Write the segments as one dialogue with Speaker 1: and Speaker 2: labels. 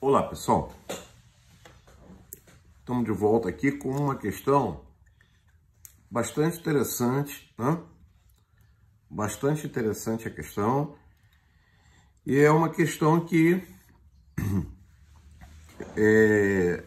Speaker 1: Olá pessoal, estamos de volta aqui com uma questão bastante interessante, né? bastante interessante a questão e é uma questão que é,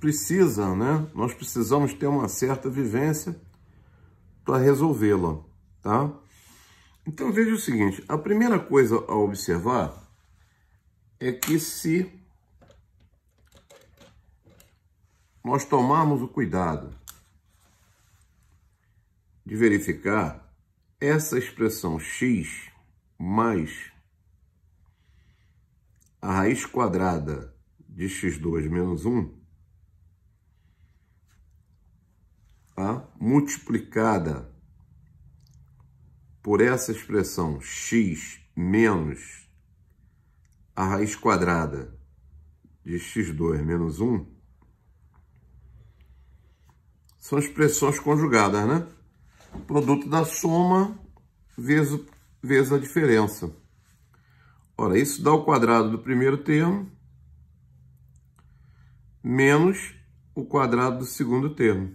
Speaker 1: precisa, né? Nós precisamos ter uma certa vivência para resolvê-la, tá? Então veja o seguinte, a primeira coisa a observar é que se nós tomarmos o cuidado de verificar essa expressão x mais a raiz quadrada de x2 menos 1 tá? multiplicada por essa expressão x menos a raiz quadrada de x2 menos 1 são expressões conjugadas, né? Produto da soma vezes, vezes a diferença. Ora, isso dá o quadrado do primeiro termo menos o quadrado do segundo termo.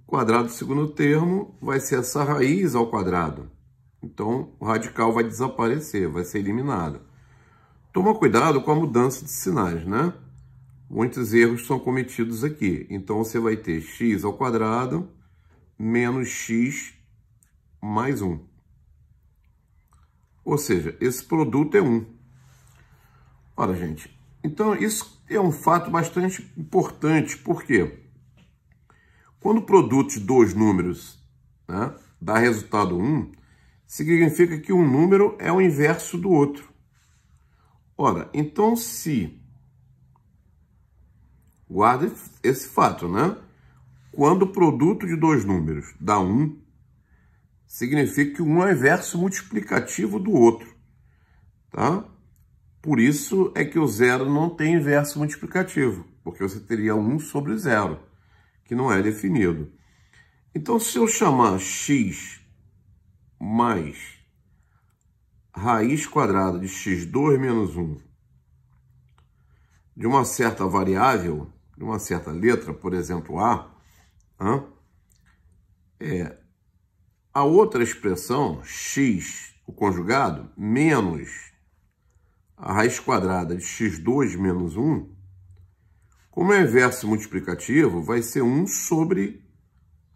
Speaker 1: O quadrado do segundo termo vai ser essa raiz ao quadrado. Então, o radical vai desaparecer, vai ser eliminado. Toma cuidado com a mudança de sinais, né? muitos erros são cometidos aqui. Então você vai ter x ao quadrado menos x mais 1. Ou seja, esse produto é 1. Ora, gente, então isso é um fato bastante importante, porque quando o produto de dois números né, dá resultado 1, significa que um número é o inverso do outro. Ora, então se Guarda esse fato, né? Quando o produto de dois números dá 1, um, significa que um é inverso multiplicativo do outro, tá? Por isso é que o zero não tem inverso multiplicativo, porque você teria 1 um sobre zero, que não é definido. Então, se eu chamar x mais raiz quadrada de x2 menos 1 de uma certa variável, numa uma certa letra, por exemplo, A, é, a outra expressão, x, o conjugado, menos a raiz quadrada de x2 menos 1, como é inverso multiplicativo, vai ser 1 sobre,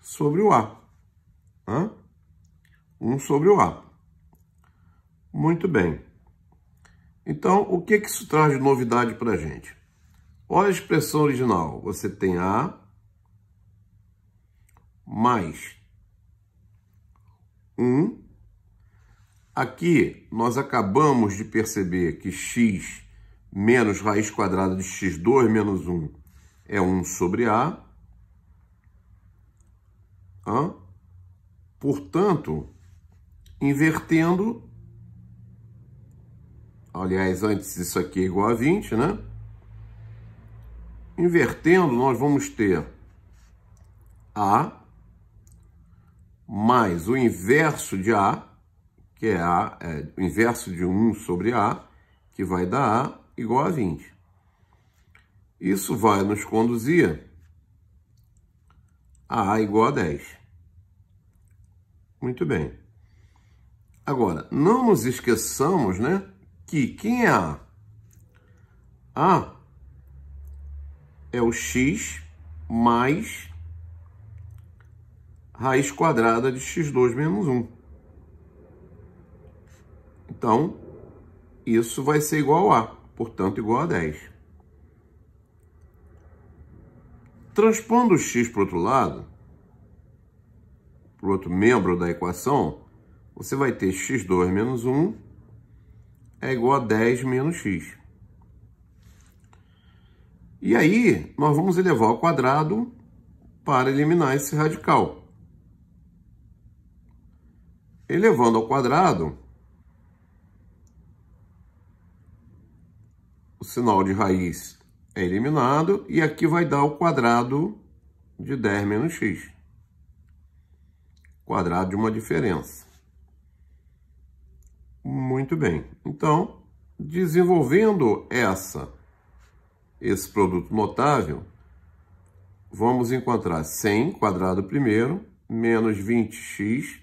Speaker 1: sobre o A. Hã? 1 sobre o A. Muito bem. Então, o que, que isso traz de novidade para a gente? Olha a expressão original. Você tem A mais 1. Aqui nós acabamos de perceber que x menos raiz quadrada de x2 menos 1 é 1 sobre A. Hã? Portanto, invertendo, aliás, antes isso aqui é igual a 20, né? Invertendo, nós vamos ter A mais o inverso de A, que é, A, é, o inverso de 1 sobre A, que vai dar A igual a 20. Isso vai nos conduzir a A igual a 10. Muito bem. Agora, não nos esqueçamos né, que quem é A? A é o x mais raiz quadrada de x2 menos 1. Então, isso vai ser igual a, portanto, igual a 10. Transpondo o x para o outro lado, para o outro membro da equação, você vai ter x2 menos 1 é igual a 10 menos x. E aí, nós vamos elevar ao quadrado para eliminar esse radical. Elevando ao quadrado, o sinal de raiz é eliminado e aqui vai dar o quadrado de 10 menos x. Quadrado de uma diferença. Muito bem. Então, desenvolvendo essa esse produto notável, vamos encontrar 100 quadrado primeiro menos 20x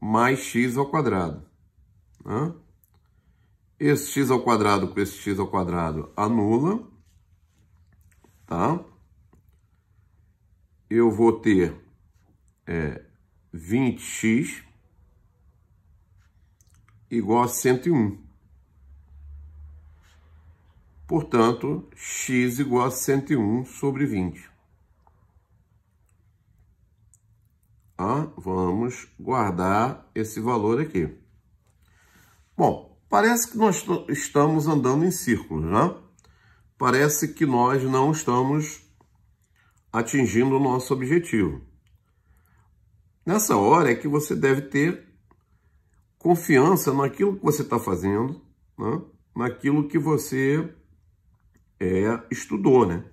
Speaker 1: mais x ao quadrado. Né? Esse x ao quadrado com esse x ao quadrado anula, tá? Eu vou ter é, 20x igual a 101. Portanto, x igual a 101 sobre 20. Ah, vamos guardar esse valor aqui. Bom, parece que nós estamos andando em círculos, né? Parece que nós não estamos atingindo o nosso objetivo. Nessa hora é que você deve ter confiança naquilo que você está fazendo, né? naquilo que você é, estudou, né?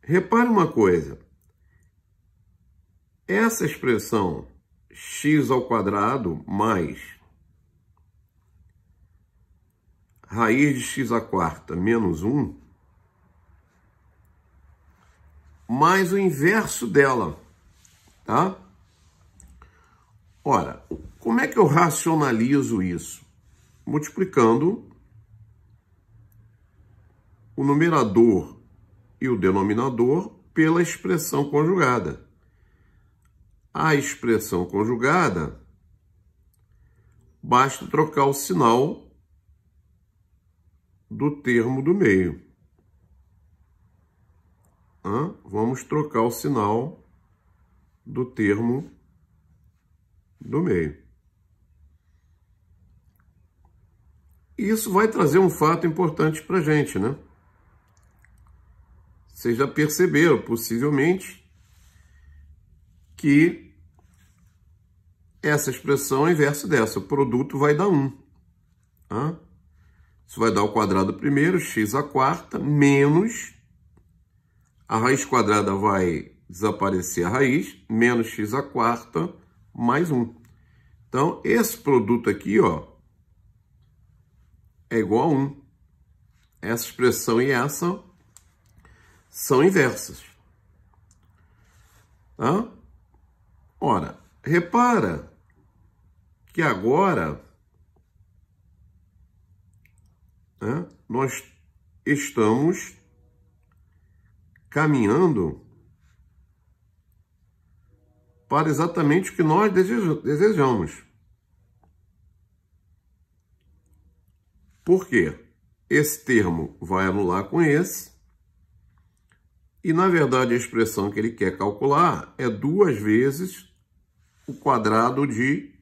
Speaker 1: Repare uma coisa. Essa expressão x ao quadrado mais raiz de x à quarta menos 1 mais o inverso dela, tá? Ora, como é que eu racionalizo isso? Multiplicando o numerador e o denominador pela expressão conjugada. A expressão conjugada, basta trocar o sinal do termo do meio. Vamos trocar o sinal do termo do meio. Isso vai trazer um fato importante para a gente, né? Vocês já perceberam, possivelmente, que essa expressão é inverso dessa. O produto vai dar 1. Tá? Isso vai dar o quadrado primeiro, x a quarta, menos... A raiz quadrada vai desaparecer a raiz, menos x a quarta, mais 1. Então, esse produto aqui, ó, é igual a 1. Essa expressão e essa são inversas. Tá? Ora, repara que agora né, nós estamos caminhando para exatamente o que nós desejamos. Por quê? Esse termo vai anular com esse, e, na verdade, a expressão que ele quer calcular é duas vezes o quadrado de,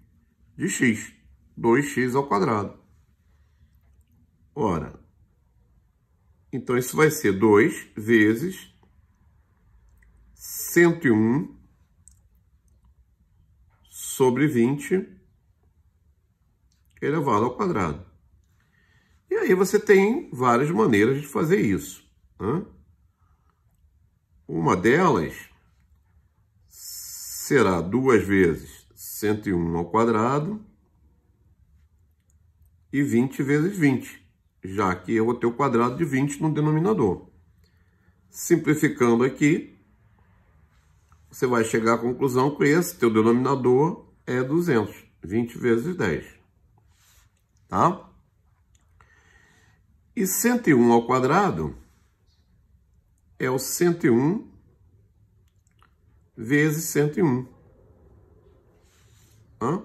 Speaker 1: de x, 2x ao quadrado. Ora, então isso vai ser 2 vezes 101 sobre 20 é elevado ao quadrado. E aí você tem várias maneiras de fazer isso. Né? Uma delas será duas vezes 101 ao quadrado e 20 vezes 20, já que eu vou ter o quadrado de 20 no denominador. Simplificando aqui, você vai chegar à conclusão que esse teu denominador é 200, 20 vezes 10, tá? E 101 ao quadrado é o 101 vezes 101. Hã?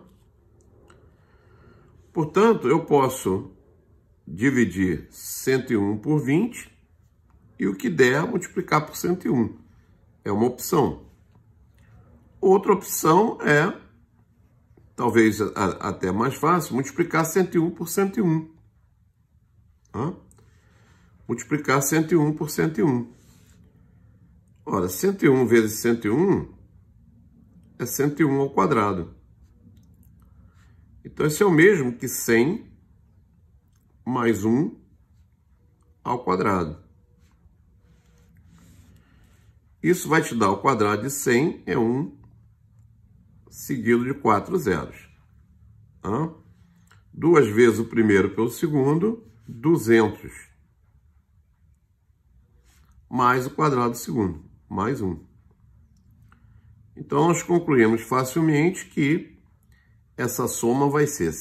Speaker 1: Portanto, eu posso dividir 101 por 20 e o que der multiplicar por 101. É uma opção. Outra opção é, talvez a, até mais fácil, multiplicar 101 por 101. Hã? Multiplicar 101 por 101. Ora, 101 vezes 101 é 101 ao quadrado. Então, esse é o mesmo que 100 mais 1 ao quadrado. Isso vai te dar o quadrado de 100, é 1, seguido de 4 zeros. Tá? Duas vezes o primeiro pelo segundo, 200. Mais o quadrado do segundo mais um. Então, nós concluímos facilmente que essa soma vai ser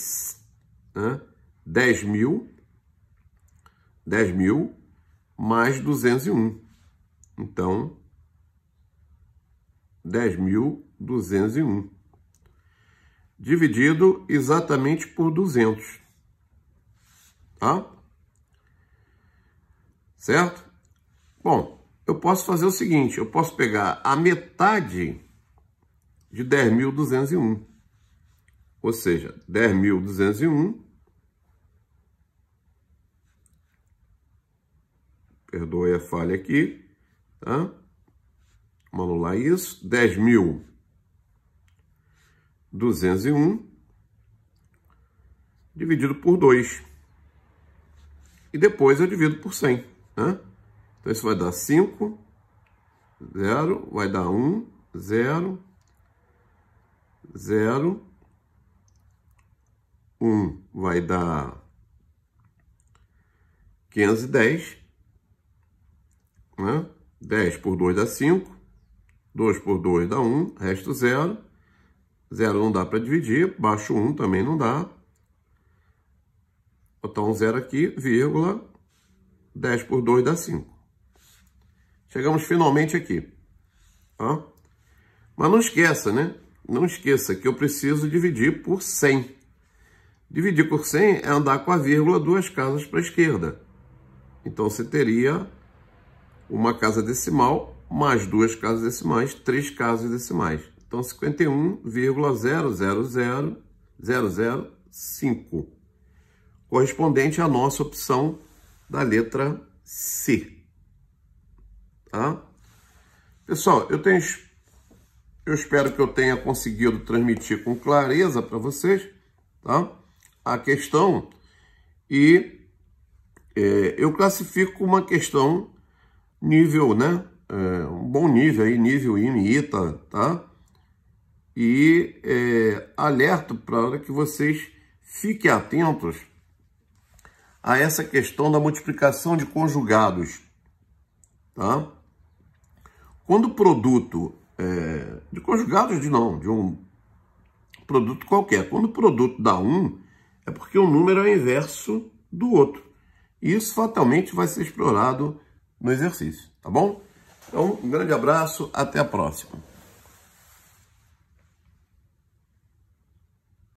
Speaker 1: né, 10 mil, 10 mil mais 201. Então, 10.201. Dividido exatamente por 200. Tá? Certo? Bom, eu posso fazer o seguinte, eu posso pegar a metade de 10.201. Ou seja, 10.201, perdoe a falha aqui, tá? Vamos anular isso, 10.201 dividido por 2. E depois eu divido por 100, né? Então, isso vai dar 5, 0, vai dar 1, 0, 0, 1 vai dar 510, né? 10 por 2 dá 5, 2 por 2 dá 1, resto 0, 0 não dá para dividir, baixo 1 também não dá, botar um 0 aqui, vírgula, 10 por 2 dá 5. Chegamos finalmente aqui. Tá? Mas não esqueça, né? Não esqueça que eu preciso dividir por 100. Dividir por 100 é andar com a vírgula duas casas para a esquerda. Então você teria uma casa decimal mais duas casas decimais, três casas decimais. Então 51,000005, correspondente à nossa opção da letra C. Tá? Pessoal, eu tenho, eu espero que eu tenha conseguido transmitir com clareza para vocês tá? a questão e é, eu classifico uma questão nível, né? É, um bom nível aí, nível IMITA, tá? E é, alerto para que vocês fiquem atentos a essa questão da multiplicação de conjugados, tá? Quando o produto é, de conjugados de não, de um produto qualquer, quando o produto dá 1, um, é porque o um número é o inverso do outro. E isso fatalmente vai ser explorado no exercício, tá bom? Então, um grande abraço, até a próxima.